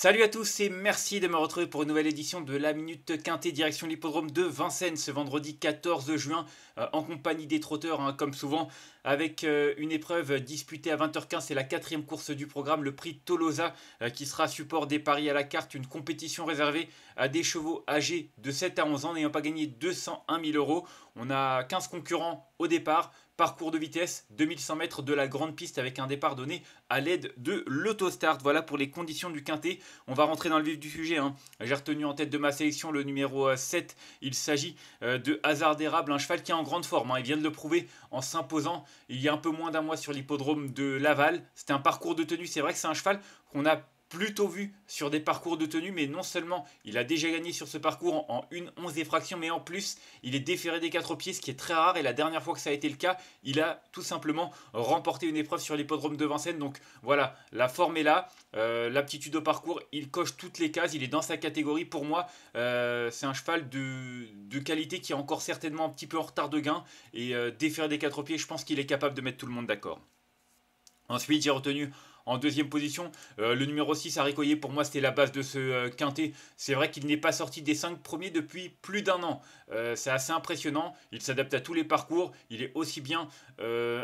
Salut à tous et merci de me retrouver pour une nouvelle édition de la Minute Quintée direction l'hippodrome de Vincennes ce vendredi 14 juin euh, en compagnie des trotteurs hein, comme souvent avec euh, une épreuve disputée à 20h15 c'est la quatrième course du programme le prix Tolosa euh, qui sera support des paris à la carte une compétition réservée à des chevaux âgés de 7 à 11 ans n'ayant pas gagné 201 000 euros on a 15 concurrents au départ. Parcours de vitesse, 2100 mètres de la grande piste avec un départ donné à l'aide de l'autostart. Voilà pour les conditions du quintet. On va rentrer dans le vif du sujet. Hein. J'ai retenu en tête de ma sélection le numéro 7. Euh, il s'agit euh, de Hazard d'érable, un cheval qui est en grande forme. Hein. Il vient de le prouver en s'imposant il y a un peu moins d'un mois sur l'hippodrome de Laval. C'était un parcours de tenue. C'est vrai que c'est un cheval qu'on a plutôt vu sur des parcours de tenue, mais non seulement il a déjà gagné sur ce parcours en une 11 effraction, mais en plus il est déféré des quatre pieds, ce qui est très rare. Et la dernière fois que ça a été le cas, il a tout simplement remporté une épreuve sur l'hippodrome de Vincennes. Donc voilà, la forme est là, euh, l'aptitude au parcours, il coche toutes les cases, il est dans sa catégorie. Pour moi, euh, c'est un cheval de, qualité qui est encore certainement un petit peu en retard de gain. Et euh, déféré des quatre pieds, je pense qu'il est capable de mettre tout le monde d'accord. Ensuite, j'ai retenu en deuxième position, euh, le numéro 6, à Coyer, pour moi, c'était la base de ce euh, quintet. C'est vrai qu'il n'est pas sorti des 5 premiers depuis plus d'un an. Euh, c'est assez impressionnant. Il s'adapte à tous les parcours. Il est aussi bien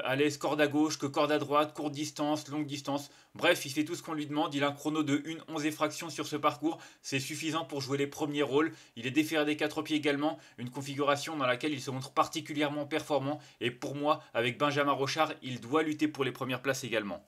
à l'aise corde à gauche que corde à droite, courte distance, longue distance. Bref, il fait tout ce qu'on lui demande. Il a un chrono de 1 11 fraction sur ce parcours. C'est suffisant pour jouer les premiers rôles. Il est déféré des quatre pieds également. Une configuration dans laquelle il se montre particulièrement performant. Et pour moi, avec Benjamin Rochard, il doit lutter pour les premières places également.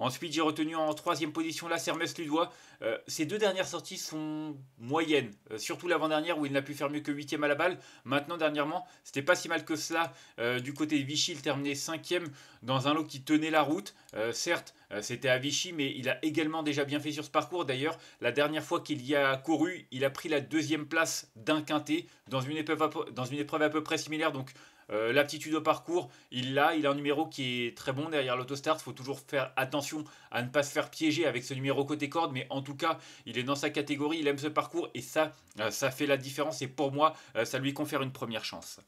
Ensuite, j'ai retenu en troisième position la Sermes Ludois. Euh, ses deux dernières sorties sont moyennes, euh, surtout l'avant-dernière où il n'a pu faire mieux que huitième à la balle. Maintenant, dernièrement, c'était pas si mal que cela. Euh, du côté de Vichy, il terminait cinquième dans un lot qui tenait la route. Euh, certes, c'était à Vichy, mais il a également déjà bien fait sur ce parcours. D'ailleurs, la dernière fois qu'il y a couru, il a pris la deuxième place d'un quintet dans une, épreuve à, dans une épreuve à peu près similaire. Donc, euh, l'aptitude au parcours, il l'a, il a un numéro qui est très bon derrière l'autostart, il faut toujours faire attention à ne pas se faire piéger avec ce numéro côté corde, mais en tout cas, il est dans sa catégorie, il aime ce parcours, et ça, euh, ça fait la différence, et pour moi, euh, ça lui confère une première chance.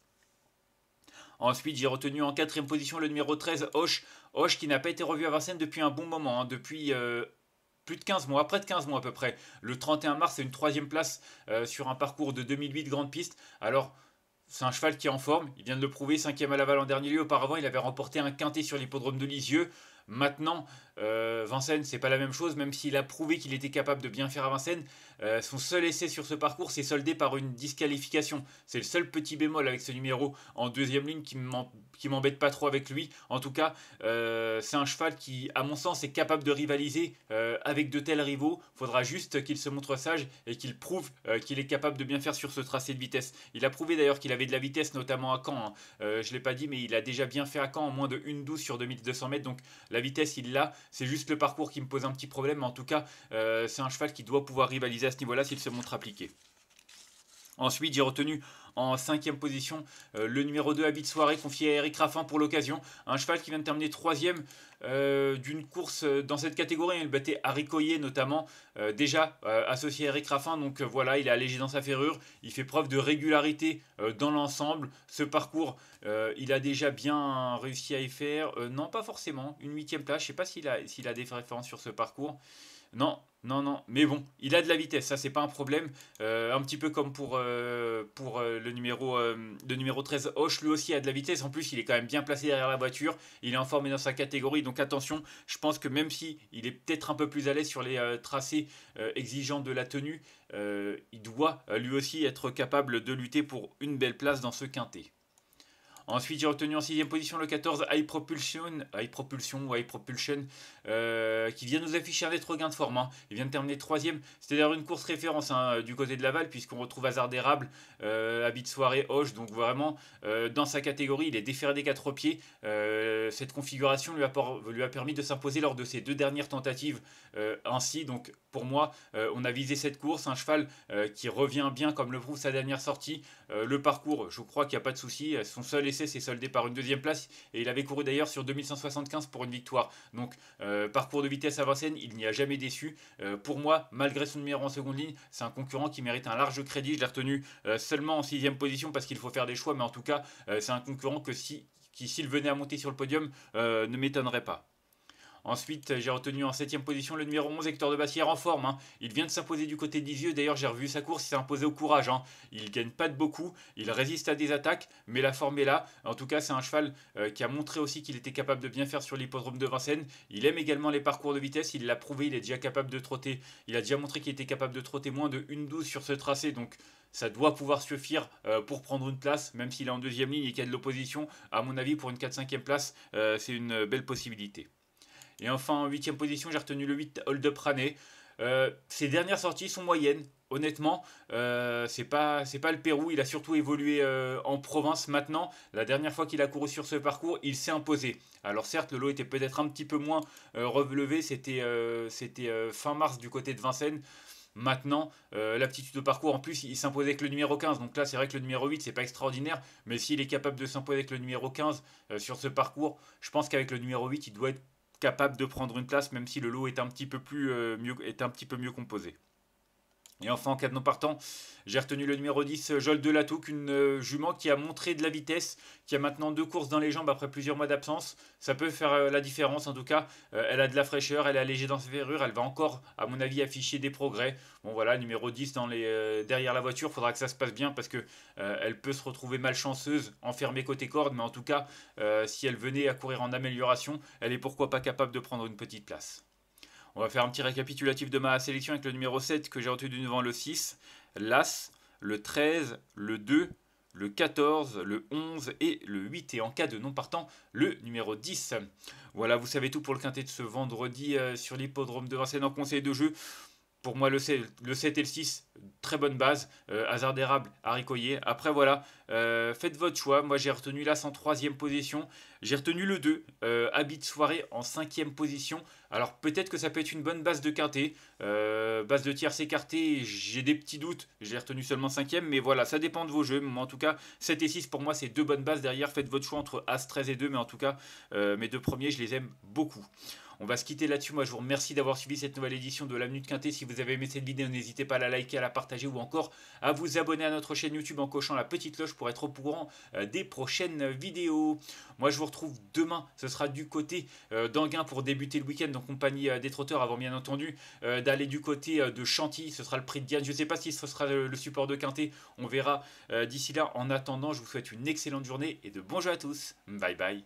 Ensuite, j'ai retenu en quatrième position le numéro 13, Hoche. Hoche qui n'a pas été revu à Vincennes depuis un bon moment, hein, depuis... plus de 15 mois, près de 15 mois à peu près. Le 31 mars, c'est une troisième place sur un parcours de 2008 grande piste. Alors, c'est un cheval qui est en forme, il vient de le prouver, cinquième à Laval en dernier lieu. Auparavant, il avait remporté un quintet sur l'hippodrome de Lisieux. Maintenant, euh, Vincennes, c'est pas la même chose, même s'il a prouvé qu'il était capable de bien faire à Vincennes. Euh, son seul essai sur ce parcours s'est soldé par une disqualification. C'est le seul petit bémol avec ce numéro en deuxième ligne qui m'embête pas trop avec lui. En tout cas, euh, c'est un cheval qui, à mon sens, est capable de rivaliser avec de tels rivaux. Faudra juste qu'il se montre sage et qu'il prouve qu'il est capable de bien faire sur ce tracé de vitesse. Il a prouvé d'ailleurs qu'il avait de la vitesse, notamment à Caen. Hein. je l'ai pas dit, mais il a déjà bien fait à Caen en moins de 1,12 sur 2200 mètres. Donc la vitesse, il l'a. C'est juste le parcours qui me pose un petit problème. Mais en tout cas, euh, c'est un cheval qui doit pouvoir rivaliser à ce niveau-là s'il se montre appliqué. Ensuite, j'ai retenu en cinquième position euh, le numéro 2 Habit Soirée confié à Eric Raffin pour l'occasion. Un cheval qui vient de terminer troisième euh, d'une course euh, dans cette catégorie. Il battait Harry Coyer notamment, déjà associé à Eric Raffin. Donc voilà, il est allégé dans sa ferrure. Il fait preuve de régularité dans l'ensemble. Ce parcours, il a déjà bien réussi à y faire. non, pas forcément. Une huitième place. Je ne sais pas s'il a, s'il a des références sur ce parcours. Non, non, non. Mais bon, il a de la vitesse, ça c'est pas un problème. Euh, un petit peu comme pour, euh, euh, le, numéro, le numéro 13 Hoche, lui aussi a de la vitesse. En plus, il est quand même bien placé derrière la voiture. Il est en forme dans sa catégorie. Donc attention, je pense que même si il est peut-être un peu plus à l'aise sur les tracés exigeants de la tenue, il doit lui aussi être capable de lutter pour une belle place dans ce quintet. Ensuite, j'ai retenu en sixième position le 14 High Propulsion, High Propulsion Propulsion, euh, qui vient nous afficher un net regain de forme. Hein. Il vient de terminer troisième. C'est d'ailleurs une course référence hein, euh, du côté de Laval, puisqu'on retrouve Hazard d'érable, euh, Habit de soirée, Hoche. Donc vraiment, dans sa catégorie, il est déféré des quatre pieds. cette configuration lui a, permis de s'imposer lors de ses deux dernières tentatives. ainsi, donc pour moi, on a visé cette course, un cheval qui revient bien, comme le prouve sa dernière sortie. le parcours, je crois qu'il n'y a pas de souci. Son seul c'est soldé par une deuxième place et il avait couru d'ailleurs sur 2175 pour une victoire. Donc euh, parcours de vitesse à Vincennes, il n'y a jamais déçu. Euh, pour moi, malgré son numéro en seconde ligne, c'est un concurrent qui mérite un large crédit. Je l'ai retenu euh, seulement en sixième position parce qu'il faut faire des choix, mais en tout cas, c'est un concurrent que si, qui s'il venait à monter sur le podium, ne m'étonnerait pas. Ensuite, j'ai retenu en 7ème position le numéro 11, Hector de Bassière en forme. Hein. Il vient de s'imposer du côté d'Isieux. D'ailleurs, j'ai revu sa course, il s'est imposé au courage. il hein. Il gagne pas de beaucoup, il résiste à des attaques, mais la forme est là. En tout cas, c'est un cheval euh, qui a montré aussi qu'il était capable de bien faire sur l'hippodrome de Vincennes. Il aime également les parcours de vitesse, il l'a prouvé, il est déjà capable de trotter. Il a déjà montré qu'il était capable de trotter moins de 1-12 sur ce tracé. Donc, ça doit pouvoir suffire euh, pour prendre une place, même s'il est en deuxième ligne et qu'il y a de l'opposition. À mon avis, pour une 4-5e place, euh, c'est une belle possibilité. Et enfin, en 8 position, j'ai retenu le 8 Hold Up Rané. Euh, ses dernières sorties sont moyennes, honnêtement. Ce euh, c'est pas, pas, le Pérou, il a surtout évolué euh, en province maintenant. La dernière fois qu'il a couru sur ce parcours, il s'est imposé. Alors certes, le lot était peut-être un petit peu moins relevé, c'était fin mars du côté de Vincennes. Maintenant, l'aptitude au parcours, en plus, il s'imposait avec le numéro 15. Donc là, c'est vrai que le numéro 8, c'est pas extraordinaire, mais s'il est capable de s'imposer avec le numéro 15 sur ce parcours, je pense qu'avec le numéro 8, il doit être capable de prendre une place, même si le lot est un petit peu, plus, euh, mieux, est un petit peu mieux composé. Et enfin, en cas de non partant, j'ai retenu le numéro 10, de Latouk, une euh, jument qui a montré de la vitesse, qui a maintenant deux courses dans les jambes après plusieurs mois d'absence. Ça peut faire euh, la différence en tout cas. Euh, elle a de la fraîcheur, elle est allégée dans ses verrures, elle va encore, à mon avis, afficher des progrès. Bon voilà, numéro 10 derrière la voiture, faudra que ça se passe bien parce que elle peut se retrouver malchanceuse, enfermée côté corde, mais en tout cas, si elle venait à courir en amélioration, elle est pourquoi pas capable de prendre une petite place. On va faire un petit récapitulatif de ma sélection avec le numéro 7 que j'ai retenu devant le 6, l'As, le 13, le 2, le 14, le 11 et le 8. Et en cas de non partant, le numéro 10. Voilà, vous savez tout pour le quintet de ce vendredi euh, sur l'hippodrome de Vincennes en conseil de jeu. Pour moi, le, 7 et le 6, très bonne base. Hazard euh, hasard d'érable, Après, voilà, euh, faites votre choix. Moi, j'ai retenu la 103 troisième position. J'ai retenu le 2, euh, habit de soirée en 5 position. Alors, peut-être que ça peut être une bonne base de carté. base de tiers écartée, j'ai des petits doutes. J'ai retenu seulement 5 mais voilà, ça dépend de vos jeux. en tout cas, 7 et 6, pour moi, c'est deux bonnes bases derrière. Faites votre choix entre As 13 et 2, mais en tout cas, mes deux premiers, je les aime beaucoup. On va se quitter là-dessus. Moi, je vous remercie d'avoir suivi cette nouvelle édition de l'Avenue de Quintée. Si vous avez aimé cette vidéo, n'hésitez pas à la liker, à la partager ou encore à vous abonner à notre chaîne YouTube en cochant la petite cloche pour être au courant euh, des prochaines vidéos. Moi, je vous retrouve demain. Ce sera du côté euh, d'Anguin pour débuter le week-end en compagnie euh, des trotteurs avant, bien entendu, d'aller du côté de Chantilly. Ce sera le prix de Diane. Je ne sais pas si ce sera le support de Quintet. On verra d'ici là. En attendant, je vous souhaite une excellente journée et de bons jeux à tous. Bye bye.